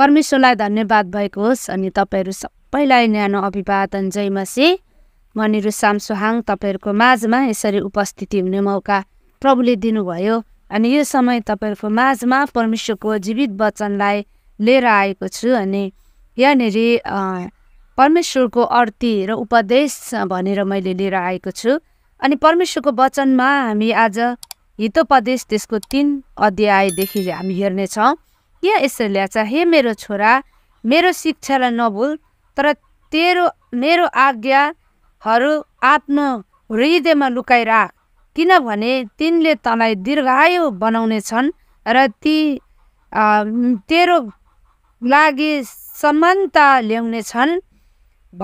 परमेश्वरलाई धन्यवाद भएको होस् अनि तपाईँहरू सबैलाई न्यानो अभिवादन जयमसी म निरु साम सुहाङ तपाईँहरूको माझमा यसरी उपस्थिति हुने मौका प्रभुले दिनुभयो अनि यो समय तपाईँहरूको माझमा परमेश्वरको जीवित वचनलाई लिएर आएको छु अनि यहाँनिर परमेश्वरको अर्थी र उपदेश भनेर मैले लिएर आएको छु अनि परमेश्वरको वचनमा हामी आज हितोपदेश त्यसको तिन अध्यायदेखि हामी हेर्नेछौँ के यसरी ल्याएछ हे मेरो छोरा मेरो शिक्षालाई नभुल तर तेरो मेरो आज्ञाहरू आफ्नो हृदयमा लुकाइराख किनभने तिनले तँलाई दीर्घायु बनाउने छन् र ती तेरो लागि समानता ल्याउने छन्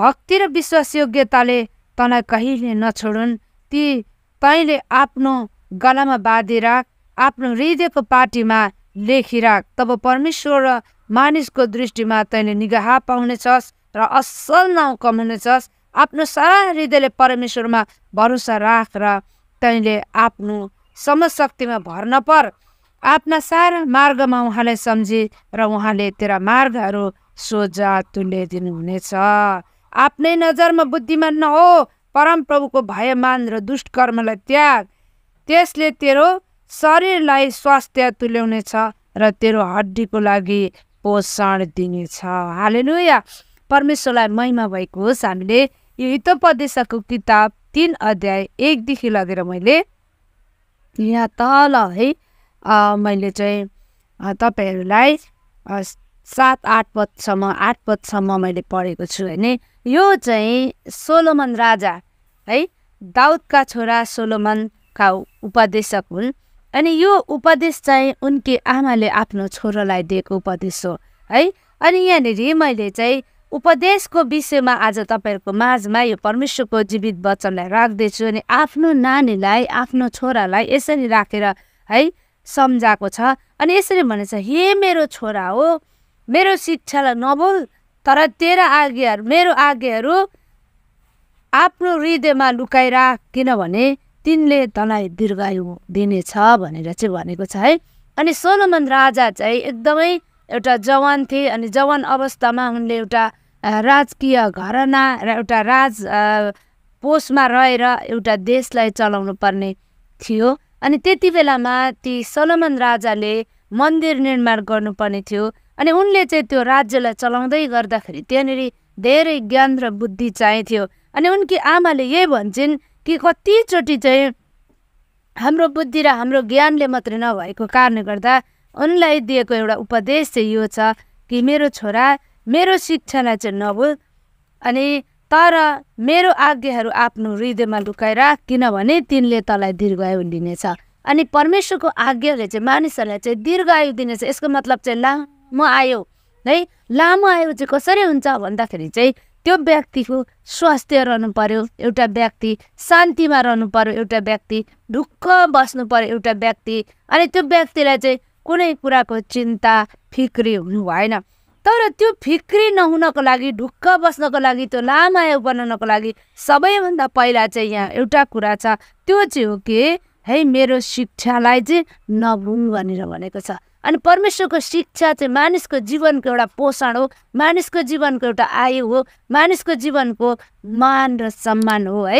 भक्ति र विश्वासयोग्यताले तँलाई कहिले नछोडुन् ती तैँले आफ्नो गलामा बाँधिराख आफ्नो हृदयको पार्टीमा लेखिराख तब परमेश्वर र मानिसको दृष्टिमा तैँले निगाह पाउनेछस् र असल नाउँ कमाउनेछस् आफ्नो सारा हृदयले परमेश्वरमा भरोसा राख र तैँले आफ्नो समशक्तिमा भर्न पर आफ्ना सारा मार्गमा उहाँलाई सम्झे र उहाँले तेरा मार्गहरू सोझा तुल्याइदिनु हुनेछ आफ्नै नजरमा बुद्धिमान नहो परमप्रभुको भयमान र दुष्ट कर्मलाई त्याग त्यसले तेरो शरीरलाई स्वास्थ्य तुल्याउनेछ र तेरो हड्डीको लागि पोषण दिनेछ या परमेश्वरलाई महिमा भएको होस् हामीले यो हितोपदेशको किताब तिन अध्याय एकदेखि लगेर मैले यहाँ तल है मैले चाहिँ तपाईँहरूलाई सात आठ पदसम्म आठ पदसम्म मैले पढेको छु होइन यो चाहिँ सोलोमन राजा है दाउदका छोरा सोलोमनका उपदेशक हुन् अनि यो उपदेश चाहिँ उनकी आमाले आफ्नो छोरालाई दिएको उपदेश हो है अनि यहाँनिर मैले चाहिँ उपदेशको विषयमा आज तपाईँहरूको माझमा यो परमेश्वरको जीवित वचनलाई राख्दैछु अनि आफ्नो नानीलाई आफ्नो छोरालाई यसरी राखेर है सम्झाएको छ अनि यसरी भनेछ हे मेरो छोरा हो मेरो शिक्षालाई नबोल तर तेरा आज्ञाहरू मेरो आज्ञाहरू आफ्नो हृदयमा लुकाइराख किनभने तिनले तँलाई दीर्घायु दिनेछ भनेर चाहिँ भनेको छ है अनि सोलोमन राजा चाहिँ एकदमै एउटा जवान थिए अनि जवान अवस्थामा उनले एउटा राजकीय घरना र एउटा राज पोस्टमा रहेर एउटा देशलाई चलाउनु पर्ने थियो अनि त्यति बेलामा ती सोलोमन राजाले मन्दिर निर्माण गर्नुपर्ने थियो अनि उनले चाहिँ त्यो राज्यलाई चलाउँदै गर्दाखेरि त्यहाँनिर धेरै ज्ञान र बुद्धि चाहिन्थ्यो अनि उनकी आमाले यही भन्छन् कि कतिचोटि चाहिँ हाम्रो बुद्धि र हाम्रो ज्ञानले मात्रै नभएको कारणले गर्दा उनलाई दिएको एउटा उपदेश चाहिँ यो छ कि मेरो छोरा मेरो शिक्षालाई चाहिँ नभुल अनि तर मेरो आज्ञाहरू आफ्नो हृदयमा लुकाइराख किनभने तिनले तँलाई दीर्घायु दिनेछ अनि परमेश्वरको आज्ञाले चाहिँ मानिसहरूलाई चाहिँ दीर्घायु दिनेछ यसको मतलब चाहिँ लामो आयो है लामो आयो चाहिँ कसरी हुन्छ भन्दाखेरि चाहिँ त्यो व्यक्तिको स्वास्थ्य रहनु पर्यो एउटा व्यक्ति शान्तिमा रहनु पर्यो एउटा व्यक्ति ढुक्क बस्नु पर्यो एउटा व्यक्ति अनि त्यो व्यक्तिलाई चाहिँ कुनै कुराको चिन्ता फिक्री हुनु भएन तर त्यो फिक्री नहुनको लागि ढुक्क बस्नको लागि त्यो लामाया बनाउनको लागि सबैभन्दा पहिला चाहिँ यहाँ एउटा कुरा छ त्यो चाहिँ हो कि है मेरो शिक्षालाई चाहिँ नभुङ भनेर भनेको छ अनि परमेश्वरको शिक्षा चाहिँ मानिसको जीवनको एउटा पोषण हो मानिसको जीवनको एउटा आयु हो मानिसको जीवनको मान र सम्मान हो है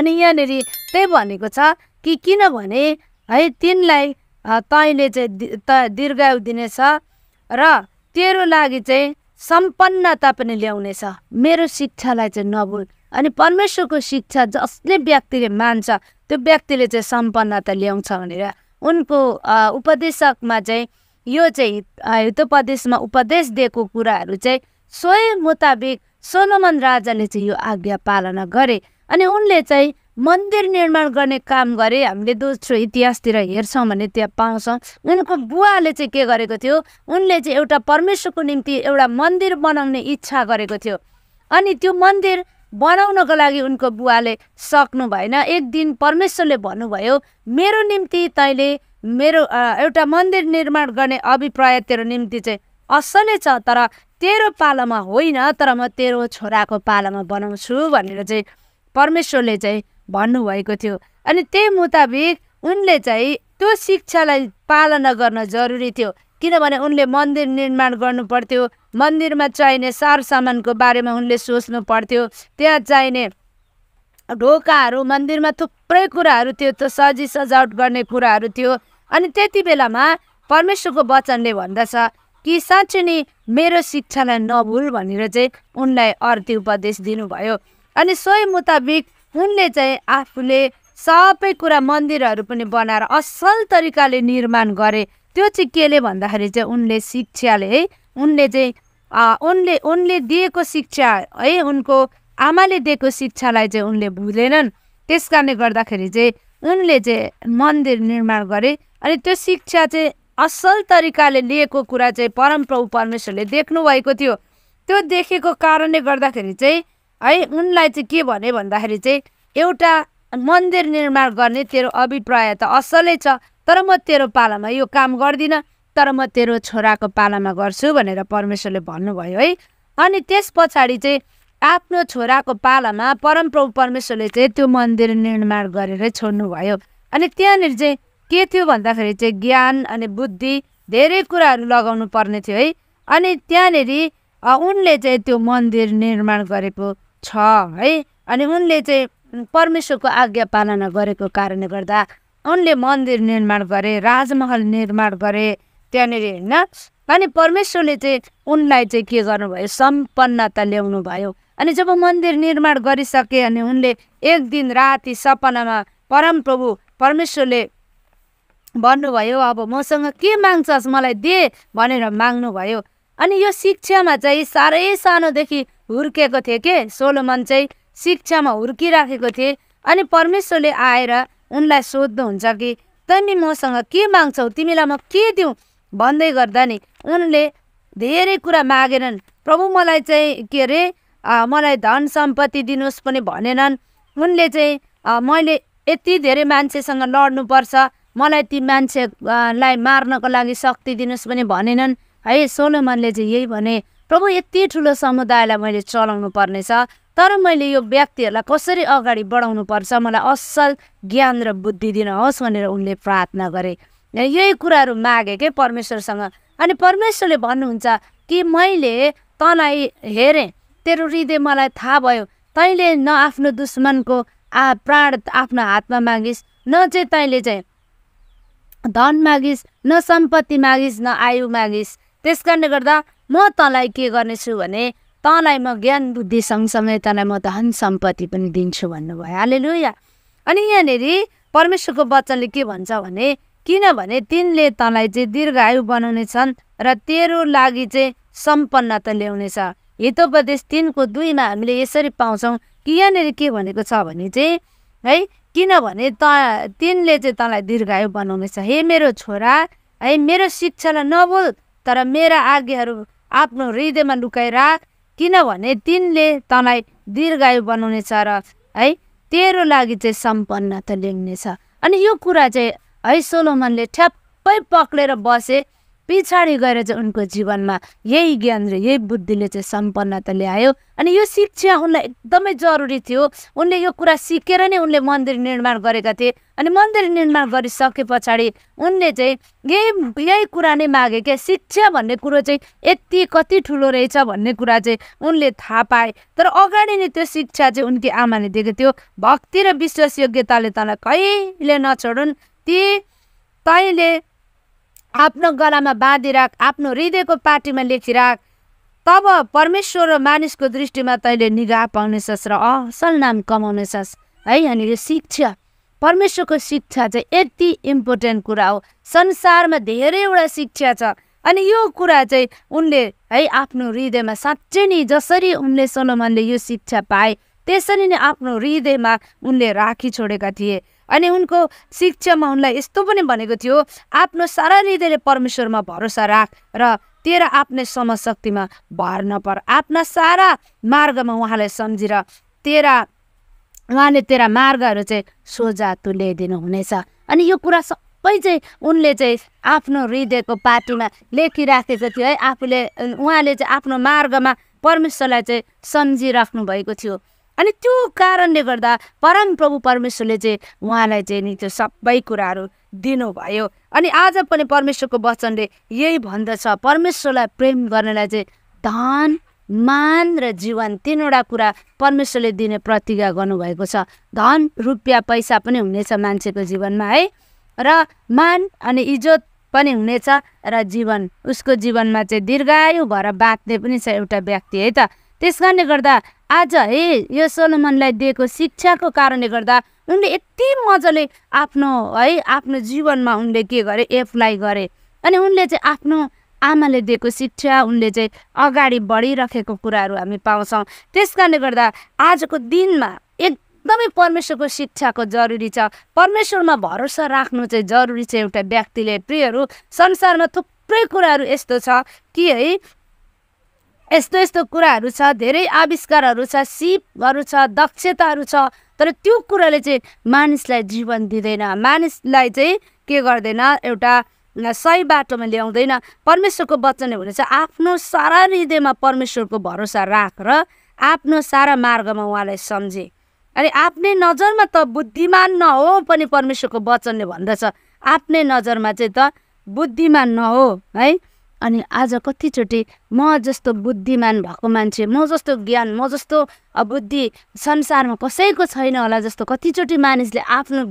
अनि यहाँनिर त्यही भनेको छ कि किनभने है तिनलाई तैँले चाहिँ त दीर्घायु दिनेछ र तेरो लागि चाहिँ सम्पन्नता पनि ल्याउनेछ मेरो शिक्षालाई चाहिँ नभुल अनि परमेश्वरको शिक्षा जसले व्यक्तिले मान्छ त्यो व्यक्तिले चाहिँ सम्पन्नता ल्याउँछ भनेर उनको उपदेशकमा चाहिँ यो चाहिँ हितोपदेशमा उपदेश दिएको कुराहरू चाहिँ सोही मुताबिक सोलोमन राजाले चाहिँ यो आज्ञा पालना गरे अनि उनले चाहिँ मन्दिर निर्माण गर्ने काम गरे हामीले दोस्रो इतिहासतिर हेर्छौँ भने त्यहाँ पाउँछौँ उनको बुवाले चाहिँ के गरेको थियो उनले चाहिँ एउटा परमेश्वरको निम्ति एउटा मन्दिर बनाउने इच्छा गरेको थियो अनि त्यो मन्दिर बनाउनको लागि उनको बुवाले सक्नु भएन एक दिन परमेश्वरले भन्नुभयो मेरो निम्ति तैँले मेरो एउटा मन्दिर निर्माण गर्ने अभिप्राय तेरो निम्ति चाहिँ असलै छ तर तेरो पालामा होइन तर म तेरो छोराको पालामा बनाउँछु भनेर चाहिँ परमेश्वरले चाहिँ भन्नुभएको थियो अनि त्यही मुताबिक उनले चाहिँ त्यो शिक्षालाई पालना गर्न जरुरी थियो किनभने उनले मन्दिर निर्माण गर्नु पर्थ्यो मन्दिरमा चाहिने सरसामानको बारेमा उनले सोच्नु पर्थ्यो त्यहाँ चाहिने ढोकाहरू मन्दिरमा थुप्रै कुराहरू थियो त्यो सजी सजावट गर्ने कुराहरू थियो अनि त्यति बेलामा परमेश्वरको वचनले भन्दछ कि साँच्चै नै मेरो शिक्षालाई नभुल भनेर चाहिँ उनलाई अर्थी उपदेश दिनुभयो अनि सोही मुताबिक उनले चाहिँ आफूले सबै कुरा मन्दिरहरू पनि बनाएर असल तरिकाले निर्माण गरे त्यो चाहिँ केले भन्दाखेरि चाहिँ उनले शिक्षाले है उनले चाहिँ उनले उनले दिएको शिक्षा है उनको आमाले दिएको शिक्षालाई चाहिँ उनले भुलेनन् त्यस कारणले गर्दाखेरि चाहिँ उनले चाहिँ मन्दिर निर्माण गरे अनि त्यो शिक्षा चाहिँ असल तरिकाले लिएको कुरा चाहिँ परमप्रभु परमेश्वरले देख्नुभएको थियो त्यो देखेको कारणले गर्दाखेरि चाहिँ है उनलाई चाहिँ के भने भन्दाखेरि चाहिँ एउटा मन्दिर निर्माण गर्ने तेरो अभिप्राय त असलै छ तर म तेरो पालामा यो काम गर्दिनँ तर म तेरो छोराको पालामा गर्छु भनेर परमेश्वरले भन्नुभयो है अनि त्यस पछाडि चाहिँ आफ्नो छोराको पालामा परमप्रभु परमेश्वरले चाहिँ त्यो मन्दिर निर्माण गरेर छोड्नुभयो अनि त्यहाँनिर चाहिँ के थियो भन्दाखेरि चाहिँ ज्ञान अनि बुद्धि धेरै कुराहरू लगाउनु पर्ने थियो है अनि त्यहाँनिर उनले चाहिँ त्यो मन्दिर निर्माण गरेको छ है अनि उनले चाहिँ परमेश्वरको आज्ञा पालना गरेको कारणले गर्दा उनले मन्दिर निर्माण गरे राजमहल निर्माण गरे त्यहाँनिर होइन अनि परमेश्वरले चाहिँ उनलाई चाहिँ के गर्नुभयो सम्पन्नता ल्याउनु भयो अनि जब मन्दिर निर्माण गरिसके अनि उनले एक दिन राति सपनामा परमप्रभु परमेश्वरले भन्नुभयो अब मसँग के माग्छस् मलाई दे भनेर माग्नुभयो अनि यो शिक्षामा चाहिँ साह्रै सानोदेखि हुर्केको थिए के सोलोमन चाहिँ शिक्षामा हुर्किराखेको थिए अनि परमेश्वरले आएर उनलाई सोध्नुहुन्छ कि तिमी मसँग के माग्छौ तिमीलाई म के दिउँ भन्दै गर्दा नि उनले धेरै कुरा मागेनन् प्रभु मलाई चाहिँ के अरे मलाई धन सम्पत्ति दिनुहोस् पनि भनेनन् उनले चाहिँ मैले यति धेरै मान्छेसँग लड्नुपर्छ मलाई ती मान्छेलाई मार्नको लागि शक्ति दिनुहोस् पनि भनेनन् है सोलोमनले चाहिँ यही भने प्रभु यति ठुलो समुदायलाई मैले चलाउनु पर्नेछ तर मैले यो व्यक्तिहरूलाई कसरी अगाडि बढाउनु पर्छ मलाई असल ज्ञान र बुद्धि दिनुहोस् भनेर उनले प्रार्थना गरे यही कुराहरू मागेँ के परमेश्वरसँग अनि परमेश्वरले भन्नुहुन्छ कि मैले तँलाई हेरेँ तेरो हृदय मलाई थाहा भयो तैँले न आफ्नो दुश्मनको आ प्राण आफ्नो हातमा मागिस् न चाहिँ तैँले चाहिँ धन मागिस् न सम्पत्ति मागिस् न आयु मागिस् त्यस कारणले गर्दा म तँलाई के गर्नेछु भने तँलाई म ज्ञान बुद्धि सँगसँगै तँलाई म धन सम्पत्ति पनि दिन्छु भन्नुभयो या अनि यहाँनिर परमेश्वरको वचनले के भन्छ भने किनभने तिनले तँलाई चाहिँ दीर्घायु बनाउनेछन् र तेरो लागि चाहिँ सम्पन्नता ल्याउनेछ हितोपदेश तिनको दुईमा हामीले यसरी पाउँछौँ कि यहाँनिर के भनेको छ भने चाहिँ है किनभने त तिनले चाहिँ तँलाई दीर्घायु बनाउनेछ हे मेरो छोरा है मेरो शिक्षालाई नबोल तर मेरा आज्ञाहरू आफ्नो हृदयमा लुकाइराख किनभने तिनले तँलाई दीर्घायु बनाउनेछ र है तेरो लागि चाहिँ सम्पन्नता ल्याउनेछ अनि यो कुरा चाहिँ है सोलोमनले ठ्याप्पै पक्रेर बसे पछाडि गएर चाहिँ उनको जीवनमा यही ज्ञान र यही बुद्धिले चाहिँ सम्पन्नता ल्यायो अनि यो शिक्षा उनलाई एकदमै जरुरी थियो उनले यो कुरा सिकेर नै उनले मन्दिर निर्माण गरेका थिए अनि मन्दिर निर्माण गरिसके पछाडि उनले चाहिँ यही यही कुरा नै मागे क्या शिक्षा भन्ने कुरो चाहिँ यति कति ठुलो रहेछ भन्ने कुरा चाहिँ उनले थाहा पाए तर अगाडि नै त्यो शिक्षा चाहिँ उनकी आमाले दिएको थियो भक्ति र विश्वासयोग्यताले तँलाई कहिले नछोडुन् यदि तैँले आफ्नो गलामा बाँधिराख आफ्नो हृदयको पार्टीमा लेखिराख तब परमेश्वर र मानिसको दृष्टिमा तैँले निगाह पाउनेछस् र असल नाम कमाउनेछस् है अनि यो शिक्षा परमेश्वरको शिक्षा चाहिँ यति इम्पोर्टेन्ट कुरा हो संसारमा धेरैवटा शिक्षा छ अनि यो कुरा चाहिँ उनले है आफ्नो हृदयमा साँच्चै नै जसरी उनले सोलोमनले यो शिक्षा पाए त्यसरी नै आफ्नो हृदयमा उनले राखी छोडेका थिए अनि उनको शिक्षामा उनलाई यस्तो पनि भनेको थियो आफ्नो सारा हृदयले परमेश्वरमा भरोसा राख र तेरा आफ्नै समशक्तिमा भर नपर आफ्ना सारा मार्गमा उहाँलाई सम्झेर तेरा उहाँले तेरा मार्गहरू चाहिँ सोझा तुल्याइदिनु हुनेछ अनि यो कुरा सबै चाहिँ उनले चाहिँ आफ्नो हृदयको पार्टीमा लेखिराखेको थियो है आफूले उहाँले चाहिँ आफ्नो मार्गमा परमेश्वरलाई चाहिँ सम्झिराख्नु भएको थियो अनि त्यो कारणले गर्दा परमप्रभु परमेश्वरले चाहिँ उहाँलाई चाहिँ नि त्यो सबै कुराहरू दिनुभयो अनि आज पनि परमेश्वरको वचनले यही भन्दछ परमेश्वरलाई प्रेम गर्नेलाई चाहिँ धन मान र जीवन तिनवटा कुरा परमेश्वरले दिने प्रतिज्ञा गर्नुभएको छ धन रुपियाँ पैसा पनि हुनेछ मान्छेको जीवनमा है र मान अनि इज्जत पनि हुनेछ र जीवन उसको जीवनमा चाहिँ दीर्घायु भएर बाँच्ने पनि छ एउटा व्यक्ति है त त्यस कारणले गर्दा आज है यो सोलोमनलाई दिएको शिक्षाको कारणले गर्दा उनले यति मजाले आफ्नो है आफ्नो जीवनमा उनले के गरे एप्लाई गरे अनि उनले चाहिँ आफ्नो आमाले दिएको शिक्षा उनले चाहिँ अगाडि बढिराखेको कुराहरू हामी पाउँछौँ त्यस कारणले गर्दा आजको दिनमा एकदमै परमेश्वरको शिक्षाको जरुरी छ परमेश्वरमा भरोसा राख्नु चाहिँ जरुरी छ एउटा व्यक्तिले प्रियहरू संसारमा थुप्रै कुराहरू यस्तो छ कि है यस्तो यस्तो कुराहरू छ धेरै आविष्कारहरू छ सिपहरू छ दक्षताहरू छ तर त्यो कुराले चाहिँ मानिसलाई जीवन दिँदैन मानिसलाई चाहिँ के गर्दैन एउटा सही बाटोमा ल्याउँदैन परमेश्वरको वचन भने चाहिँ आफ्नो सारा हृदयमा परमेश्वरको भरोसा राख र आफ्नो सारा मार्गमा उहाँलाई सम्झे अनि आफ्नै नजरमा त बुद्धिमान नहो पनि परमेश्वरको वचनले भन्दछ आफ्नै नजरमा चाहिँ त बुद्धिमान नहो है अनि आज कतिचोटि म जस्तो बुद्धिमान भएको मान्छे म जस्तो ज्ञान म जस्तो बुद्धि संसारमा कसैको छैन होला जस्तो कतिचोटि मानिसले आफ्नो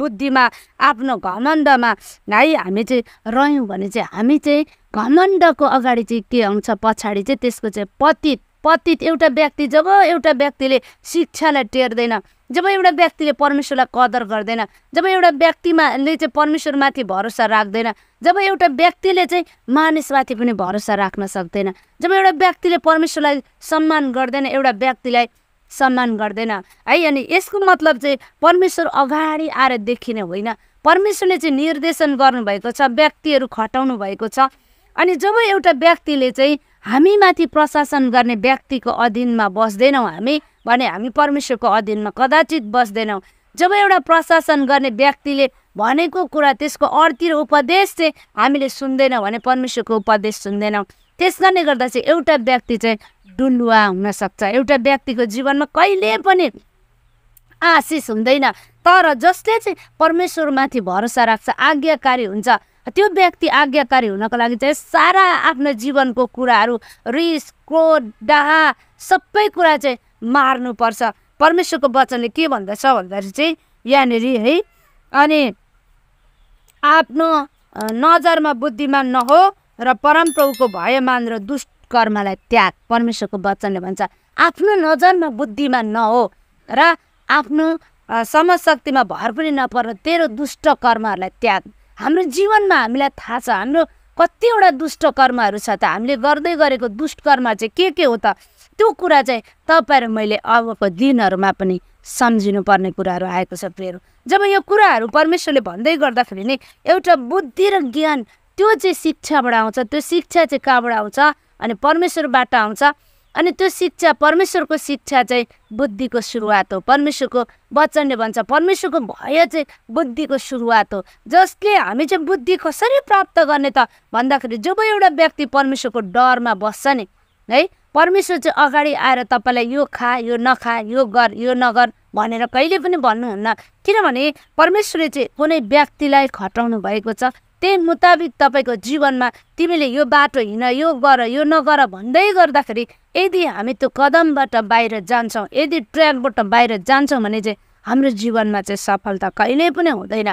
बुद्धिमा आफ्नो घमण्डमा है हामी चाहिँ रह्यौँ भने चाहिँ हामी चाहिँ घमण्डको अगाडि चाहिँ के आउँछ पछाडि चाहिँ त्यसको चाहिँ पतित पतित एउटा व्यक्ति जब एउटा व्यक्तिले शिक्षालाई टेर्दैन जब एउटा व्यक्तिले परमेश्वरलाई कदर गर्दैन जब एउटा व्यक्तिमाले चाहिँ परमेश्वरमाथि भरोसा राख्दैन जब एउटा व्यक्तिले चाहिँ मानिसमाथि पनि भरोसा राख्न सक्दैन जब एउटा व्यक्तिले परमेश्वरलाई सम्मान गर्दैन एउटा व्यक्तिलाई सम्मान गर्दैन है अनि यसको मतलब चाहिँ परमेश्वर अगाडि आएर देखिने होइन परमेश्वरले चाहिँ निर्देशन गर्नुभएको छ व्यक्तिहरू खटाउनु भएको छ अनि जब एउटा व्यक्तिले चाहिँ हामीमाथि प्रशासन गर्ने व्यक्तिको अधीनमा बस्दैनौँ हामी भने हामी परमेश्वरको अधीनमा कदाचित बस्दैनौँ जब एउटा प्रशासन गर्ने व्यक्तिले भनेको कुरा त्यसको अर्तिर उपदेश चाहिँ हामीले सुन्दैनौँ भने परमेश्वरको उपदेश सुन्दैनौँ त्यस कारणले गर्दा चाहिँ एउटा व्यक्ति चाहिँ डुलुवा हुनसक्छ एउटा व्यक्तिको जीवनमा कहिले पनि आशिष हुँदैन तर जसले चाहिँ परमेश्वरमाथि भरोसा राख्छ आज्ञाकारी हुन्छ त्यो व्यक्ति आज्ञाकारी हुनको लागि चाहिँ सारा आफ्नो जीवनको कुराहरू रिस क्रोध डाहा सबै कुरा चाहिँ मार्नुपर्छ परमेश्वरको वचनले के भन्दछ भन्दाखेरि चाहिँ यहाँनिर है अनि आफ्नो नजरमा बुद्धिमान नहो र परमप्रभुको भयमान र दुष्कर्मलाई त्याग परमेश्वरको वचनले भन्छ आफ्नो नजरमा बुद्धिमान नहो र आफ्नो समशक्तिमा भर पनि नपर तेरो दुष्ट कर्महरूलाई त्याग हाम्रो जीवनमा हामीलाई थाहा छ हाम्रो कतिवटा दुष्ट कर्महरू छ त हामीले गर्दै गरेको दुष्ट कर्म चाहिँ के के हो त त्यो कुरा चाहिँ तपाईँहरू मैले अबको दिनहरूमा पनि पर्ने कुराहरू आएको छ प्रियहरू जब यो कुराहरू परमेश्वरले भन्दै गर्दाखेरि नै एउटा बुद्धि र ज्ञान त्यो चाहिँ शिक्षाबाट आउँछ त्यो शिक्षा चाहिँ कहाँबाट आउँछ अनि परमेश्वरबाट आउँछ अनि त्यो शिक्षा परमेश्वरको शिक्षा चाहिँ बुद्धिको सुरुवात हो परमेश्वरको वचनले भन्छ परमेश्वरको भय चाहिँ बुद्धिको सुरुवात हो जसले हामी चाहिँ बुद्धि कसरी प्राप्त गर्ने त भन्दाखेरि जब एउटा व्यक्ति परमेश्वरको डरमा बस्छ नि है परमेश्वर चाहिँ अगाडि आएर तपाईँलाई यो खा यो नखा यो गर यो नगर भनेर कहिले पनि भन्नुहुन्न किनभने परमेश्वरले चाहिँ कुनै व्यक्तिलाई खटाउनु भएको छ त्यही मुताबिक तपाईँको जीवनमा तिमीले यो बाटो हिँड यो गर यो नगर भन्दै गर्दाखेरि यदि हामी त्यो कदमबाट बाहिर जान्छौँ यदि ट्र्याकबाट बाहिर जान्छौँ भने चाहिँ हाम्रो जीवनमा चाहिँ सफलता कहिल्यै पनि हुँदैन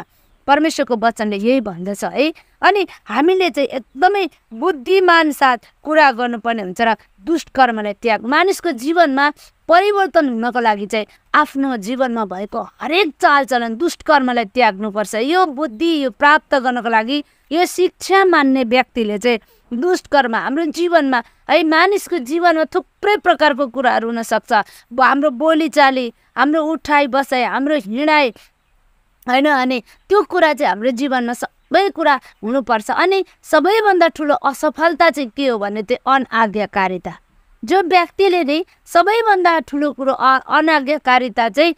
परमेश्वरको वचनले यही भन्दछ है अनि हामीले चाहिँ एकदमै बुद्धिमान साथ कुरा गर्नुपर्ने हुन्छ र दुष्ट कर्मलाई त्याग मानिसको जीवनमा परिवर्तन हुनको लागि चाहिँ आफ्नो जीवनमा भएको हरेक चालचलन दुष्कर्मलाई त्याग्नुपर्छ यो बुद्धि यो प्राप्त गर्नको लागि यो शिक्षा मान्ने व्यक्तिले चाहिँ दुष्कर्म हाम्रो जीवनमा है मानिसको जीवनमा थुप्रै प्रकारको कुराहरू हुनसक्छ हाम्रो बोलीचाली हाम्रो उठाइ बसाइ हाम्रो हिँडाइ होइन अनि त्यो कुरा चाहिँ हाम्रो जीवनमा सबै कुरा हुनुपर्छ अनि सबैभन्दा ठुलो असफलता चाहिँ के हो भने त्यो अनआज्ञाकारिता जो व्यक्तिले नै सबैभन्दा ठुलो कुरो अनाज्ञाकारिता चाहिँ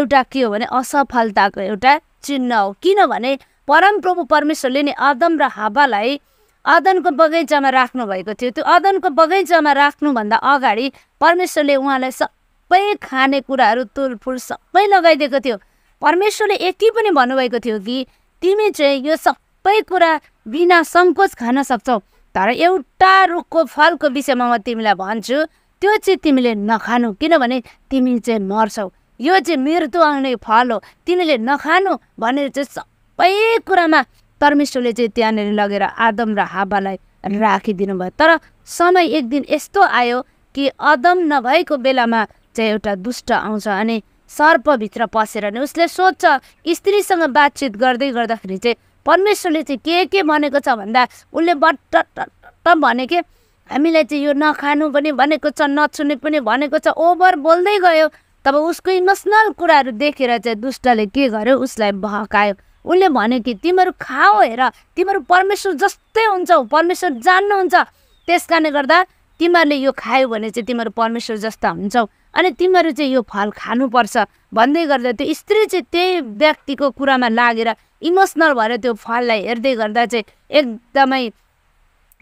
एउटा के हो भने असफलताको एउटा चिन्ह हो किनभने परमप्रभु परमेश्वरले नै अदम र हावालाई अदनको बगैँचामा राख्नुभएको थियो त्यो अदनको बगैँचामा राख्नुभन्दा अगाडि परमेश्वरले उहाँलाई सबै खानेकुराहरू तुलफुल सबै लगाइदिएको थियो परमेश्वरले यति पनि भन्नुभएको थियो कि तिमी चाहिँ यो सबै कुरा बिना सङ्कोच खान सक्छौ तर एउटा रुखको फलको विषयमा म तिमीलाई भन्छु त्यो चाहिँ तिमीले नखानु किनभने तिमी चाहिँ मर्छौ यो चाहिँ मृत्यु आउने फल हो तिमीले नखानु भनेर चाहिँ सबै कुरामा परमेश्वरले चाहिँ त्यहाँनिर लगेर आदम र हावालाई राखिदिनु भयो तर समय एक दिन यस्तो आयो कि अदम नभएको बेलामा चाहिँ एउटा दुष्ट आउँछ अनि सर्पभित्र पसेर नै उसले सोध्छ स्त्रीसँग बातचित गर्दै गर्दाखेरि चाहिँ परमेश्वरले चाहिँ के के भनेको छ भन्दा उसले बट्ट भने के हामीलाई चाहिँ यो नखानु पनि भनेको छ नछुने पनि भनेको छ ओभर बोल्दै गयो तब उसको इमोसनल कुराहरू देखेर चाहिँ दुष्टले के गर्यो उसलाई भकायो उसले भन्यो कि तिमीहरू खाओ हेर तिमीहरू परमेश्वर जस्तै हुन्छौ परमेश्वर जान्नुहुन्छ त्यस कारणले गर्दा तिमीहरूले यो खायो भने चाहिँ तिमीहरू परमेश्वर जस्ता हुन्छौ अनि तिमीहरू चाहिँ यो फल खानुपर्छ भन्दै गर्दा त्यो स्त्री चाहिँ त्यही व्यक्तिको कुरामा लागेर इमोसनल भएर त्यो फललाई हेर्दै गर्दा चाहिँ एकदमै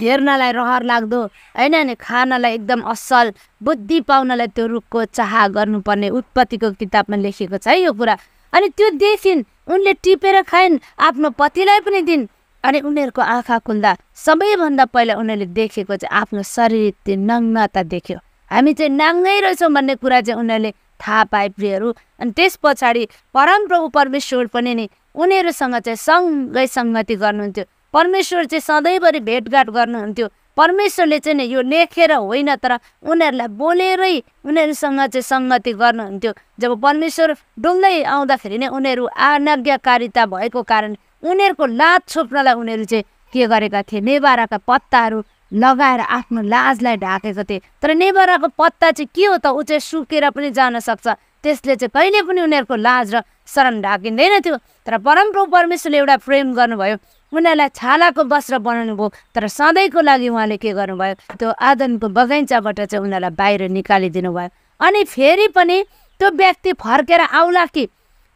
हेर्नलाई रहर लाग्दो होइन नि खानलाई एकदम असल बुद्धि पाउनलाई त्यो रुखको चाह गर्नुपर्ने उत्पत्तिको किताबमा लेखेको छ है यो कुरा अनि त्यो देखिन् उनले टिपेर खाइन् आफ्नो पतिलाई पनि दिन् अनि उनीहरूको आँखा खुल्दा सबैभन्दा पहिला उनीहरूले देखेको चाहिँ आफ्नो शरीर त्यो नग्नता देख्यो हामी चाहिँ नाङ्गै रहेछौँ भन्ने कुरा चाहिँ उनीहरूले थाहा पाए प्रियहरू अनि त्यस पछाडि परमप्रभु परमेश्वर पनि नि उनीहरूसँग चाहिँ सँगै सङ्गति गर्नुहुन्थ्यो परमेश्वर चाहिँ सधैँभरि भेटघाट गर्नुहुन्थ्यो परमेश्वरले चाहिँ यो लेखेर होइन तर उनीहरूलाई बोलेरै उनीहरूसँग चाहिँ सङ्गति गर्नुहुन्थ्यो जब परमेश्वर डुल्दै आउँदाखेरि नै उनीहरू आनाज्ञाकारिता भएको कारण उनीहरूको लाज छोप्नलाई उनीहरू चाहिँ के गरेका थिए नेवाराका पत्ताहरू लगाएर आफ्नो लाजलाई ढाकेको थिए तर नेवाराको पत्ता चाहिँ के हो त ऊ चाहिँ सुकेर पनि जान सक्छ त्यसले चाहिँ कहिले पनि उनीहरूको लाज र शरण ढाकिँदैन थियो तर परमप्रभु परमेश्वरले एउटा प्रेम गर्नुभयो उनीहरूलाई छालाको वस्त्र बनाउनु भयो तर सधैँको लागि उहाँले के गर्नुभयो त्यो आदनको बगैँचाबाट चाहिँ उनीहरूलाई बाहिर निकालिदिनु भयो अनि फेरि पनि त्यो व्यक्ति फर्केर आउला कि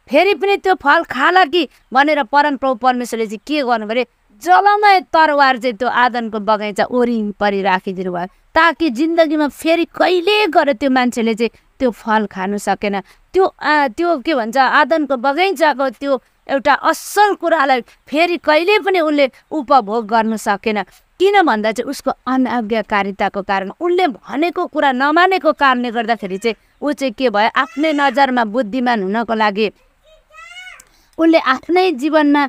फेरि पनि त्यो फल खाला कि भनेर परमप्रभु परमेश्वरले चाहिँ के गर्नु भने जलमय तरवार चाहिँ त्यो आदनको बगैँचा वरिपरि राखिदिनु भयो ताकि जिन्दगीमा फेरि कहिले गएर त्यो मान्छेले चाहिँ त्यो फल खानु सकेन त्यो त्यो के भन्छ आदनको बगैँचाको त्यो एउटा असल कुरालाई फेरि कहिले पनि उसले उपभोग गर्न सकेन किन भन्दा चाहिँ उसको अनाज्ञाकारिताको कारण उसले भनेको कुरा नमानेको कारणले गर्दाखेरि चाहिँ ऊ चाहिँ के भयो आफ्नै नजरमा बुद्धिमान हुनको लागि उसले आफ्नै जीवनमा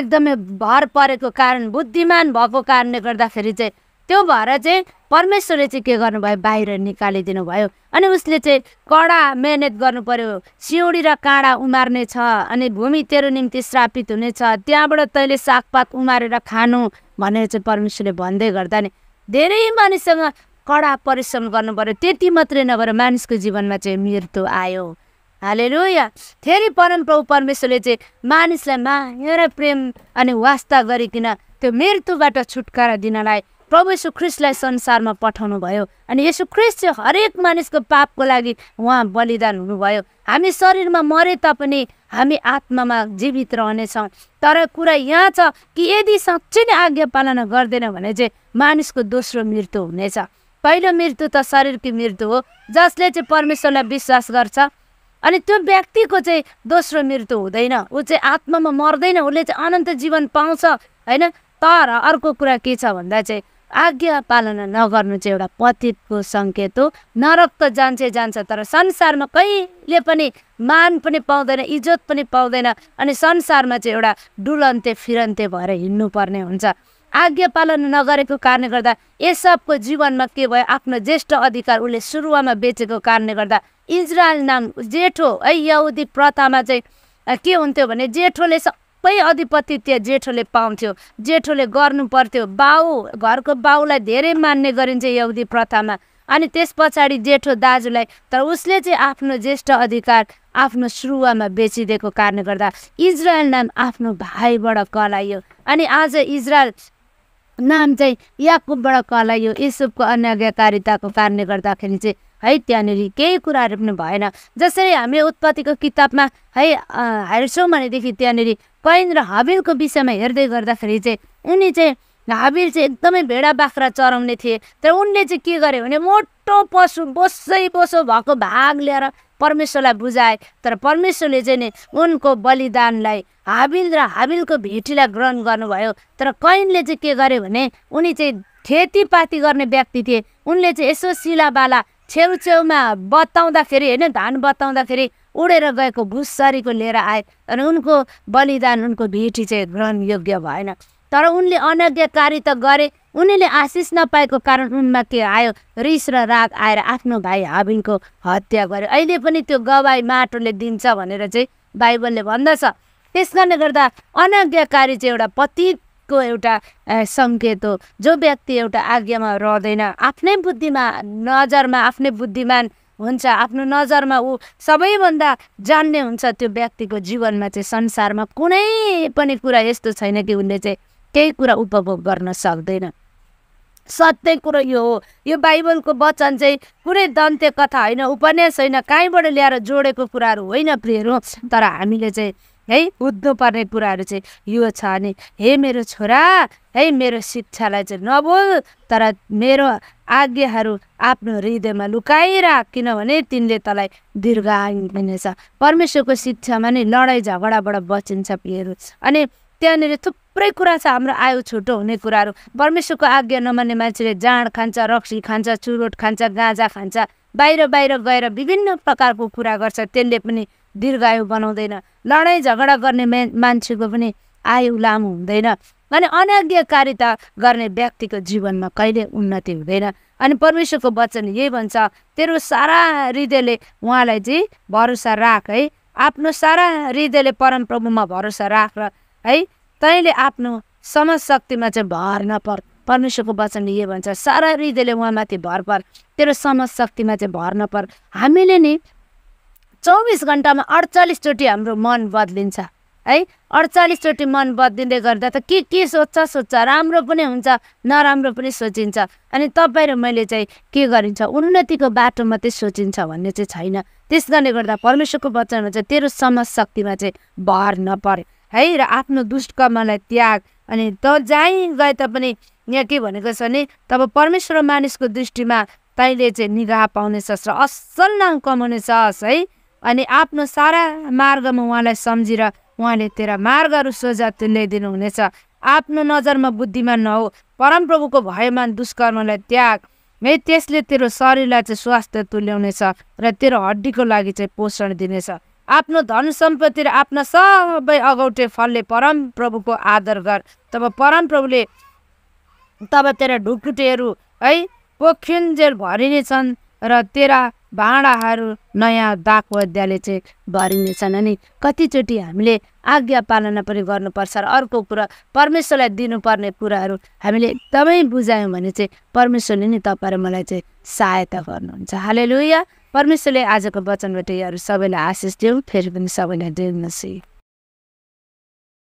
एकदमै भर परेको कारण बुद्धिमान भएको कारणले गर्दाखेरि चाहिँ त्यो भएर चाहिँ परमेश्वरले चाहिँ के गर्नुभयो बाहिर निकालिदिनु भयो अनि उसले चाहिँ कडा मेहनत गर्नु पर्यो सिउँडी र काँडा उमार्ने छ अनि भूमि तेरो निम्ति श्रापित हुनेछ त्यहाँबाट तैँले सागपात उमारेर खानु भनेर चाहिँ परमेश्वरले भन्दै गर्दा नि धेरै मानिससँग कडा परिश्रम गर्नु पर्यो त्यति मात्रै नभएर मानिसको जीवनमा चाहिँ मृत्यु आयो हाले रोया फेरि प्रभु परमेश्वरले चाहिँ मानिसलाई माया र प्रेम अनि वास्ता गरिकन त्यो मृत्युबाट छुटकारा दिनलाई प्रभु यसु ख्रिस्टलाई संसारमा पठाउनु भयो अनि यसु ख्रिस्ट चाहिँ हरेक मानिसको पापको लागि उहाँ बलिदान हुनुभयो हामी शरीरमा मरे तापनि हामी आत्मामा जीवित रहनेछौँ तर कुरा यहाँ छ कि यदि साँच्चै नै आज्ञा पालना गर्दैन भने चाहिँ मानिसको दोस्रो मृत्यु हुनेछ पहिलो मृत्यु त शरीरकी मृत्यु हो जसले चाहिँ परमेश्वरलाई विश्वास गर्छ अनि त्यो व्यक्तिको चाहिँ दोस्रो मृत्यु हुँदैन ऊ चाहिँ आत्मामा मर्दैन उसले चाहिँ अनन्त जीवन पाउँछ होइन तर अर्को कुरा के छ भन्दा चाहिँ आज्ञा पालना नगर्नु चाहिँ एउटा पतितको सङ्केत हो नरक त जान्छै जान्छ तर संसारमा कहिले पनि मान पनि पाउँदैन इज्जत पनि पाउँदैन अनि संसारमा चाहिँ एउटा डुलन्ते फिरन्ते भएर हिँड्नुपर्ने हुन्छ आज्ञा पालन नगरेको कारणले गर्दा एसबको जीवनमा के भयो आफ्नो ज्येष्ठ अधिकार उसले सुरुवामा बेचेको कारणले गर्दा इजरायल नाम जेठो है यहुदी प्रथामा चाहिँ के हुन्थ्यो भने जेठोले सबै अधिपति त्यहाँ जेठोले पाउँथ्यो जेठोले गर्नु पर्थ्यो बाउ घरको बाउलाई धेरै मान्ने गरिन्छ यहुदी प्रथामा अनि त्यस पछाडि जेठो दाजुलाई तर उसले चाहिँ आफ्नो ज्येष्ठ अधिकार आफ्नो सुरुवामा बेचिदिएको कारणले गर्दा इजरायल नाम आफ्नो भाइबाट कलाइयो अनि आज इजरायल नाम चाहिँ याकुबबाट कला यो यसुबको अनाज्ञाकारिताको कारणले गर्दाखेरि चाहिँ है त्यहाँनिर केही कुराहरू पनि भएन जसरी हामीले उत्पत्तिको किताबमा है हेर्छौँ भनेदेखि त्यहाँनिर कैन र हबिलको विषयमा हेर्दै गर्दाखेरि चाहिँ उनी चाहिँ हाबिल चाहिँ एकदमै भेडा बाख्रा चराउने थिए तर उनले चाहिँ के गर्यो भने मोटो पशु बोसै बोसो भएको भाग ल्याएर परमेश्वरलाई बुझाए तर परमेश्वरले चाहिँ नि उनको बलिदानलाई हाबिल र हाबिलको भेटीलाई ग्रहण गर्नुभयो तर कैनले चाहिँ के गर्यो भने उनी चाहिँ खेतीपाती गर्ने व्यक्ति थिए उनले चाहिँ यसो सिलाबाला छेउछेउमा बताउँदाखेरि होइन धान बताउँदाखेरि उडेर गएको भुसरीको लिएर आए तर उनको बलिदान उनको भेटी चाहिँ ग्रहण योग्य भएन तर उनले अनज्ञाकारी त गरे उनीले आशिष नपाएको कारण उनमा के आयो रिस र राग आएर आफ्नो भाइ हाबिनको हत्या गर्यो अहिले पनि त्यो गवाई माटोले दिन्छ भनेर चाहिँ बाइबलले भन्दछ त्यस कारणले गर्दा अनाज्ञाकारी चाहिँ एउटा पतिको एउटा सङ्केत हो जो व्यक्ति एउटा आज्ञामा रहँदैन आफ्नै बुद्धिमा नजरमा आफ्नै बुद्धिमान हुन्छ आफ्नो नजरमा ऊ सबैभन्दा जान्ने हुन्छ त्यो व्यक्तिको जीवनमा चाहिँ संसारमा कुनै पनि कुरा यस्तो छैन कि उनले चाहिँ केही कुरा उपभोग गर्न सक्दैन सत्य कुरो यो हो यो बाइबलको वचन चाहिँ कुनै दन्त्य कथा होइन उपन्यास होइन कहीँबाट ल्याएर जोडेको कुराहरू होइन प्रियहरू तर हामीले चाहिँ है बुझ्नुपर्ने कुराहरू चाहिँ यो छ अनि हे मेरो छोरा है मेरो शिक्षालाई चाहिँ नबोल तर मेरो आज्ञाहरू आफ्नो हृदयमा लुकाइराख किनभने तिनले तँलाई दीर्घायु दिनेछ परमेश्वरको शिक्षामा नै लडाइँ झगडाबाट बचिन्छ प्रियहरू अनि त्यहाँनिर थुप्रै कुरा छ हाम्रो आयु छोटो हुने कुराहरू परमेश्वरको आज्ञा नमान्ने मान्छेले जाँड खान्छ रक्सी खान्छ चुरोट खान्छ गाँजा खान्छ बाहिर बाहिर गएर विभिन्न प्रकारको कुरा गर्छ त्यसले पनि दीर्घायु बनाउँदैन लडाइँ झगडा गर्ने मान्छेको पनि आयु लामो हुँदैन अनि अनाज्ञाकारिता गर्ने व्यक्तिको जीवनमा कहिले उन्नति हुँदैन अनि परमेश्वरको वचन यही भन्छ तेरो सारा हृदयले उहाँलाई चाहिँ भरोसा राख है आफ्नो सारा हृदयले परमप्रभुमा भरोसा राख र है तैँले आफ्नो समशक्तिमा चाहिँ भर नपर परमेश्वरको वचनले यो भन्छ सारा हृदयले उहाँमाथि भर पर तेरो समशक्तिमा चाहिँ भर नपर हामीले नि चौबिस घन्टामा अडचालिसचोटि हाम्रो मन बद्लिन्छ है अडचालिसचोटि मन बद्लिँदै गर्दा त के के सोच्छ सोच्छ राम्रो पनि हुन्छ नराम्रो पनि सोचिन्छ अनि तपाईँ र मैले चाहिँ के गरिन्छ उन्नतिको बाटो मात्रै सोचिन्छ भन्ने चाहिँ छैन त्यस कारणले गर्दा परमेश्वरको वचनमा चाहिँ तेरो समशक्तिमा चाहिँ भर नपरे है र आफ्नो दुष्टकर्मलाई त्याग अनि त जहीँ गए तापनि यहाँ के भनेको छ भने तब परमेश्वर मानिसको दृष्टिमा तैँले चाहिँ निगाह पाउनेछस् र असल नाम कमाउनेछस् है अनि आफ्नो सारा मार्गमा उहाँलाई सम्झेर उहाँले तेरा मार्गहरू सोझा तुल्याइदिनु हुनेछ आफ्नो नजरमा बुद्धिमान नहो परमप्रभुको भयमान दुष्कर्मलाई त्याग है त्यसले तेरो शरीरलाई चाहिँ स्वास्थ्य तुल्याउनेछ र तेरो हड्डीको लागि चाहिँ पोषण दिनेछ आफ्नो धन सम्पत्ति र आफ्ना सबै अगौटे फलले परम प्रभुको आदर गर तब परम प्रभुले तब तेरा ढुकुटेहरू है पोखिन्जेल भरिनेछन् र तेरा भाँडाहरू नयाँ दाग वद्याले चाहिँ भरिनेछन् अनि कतिचोटि हामीले आज्ञा पालना पनि गर्नुपर्छ र अर्को कुरा परमेश्वरलाई दिनुपर्ने कुराहरू हामीले एकदमै बुझायौँ भने चाहिँ परमेश्वरले नि तपाईँहरू मलाई चाहिँ सहायता गर्नुहुन्छ हाले लुया परमेश्वरले आजको वचनबाट यहाँहरू सबैलाई आशिष दिउँ फेरि पनि सबैलाई दिनुहोस्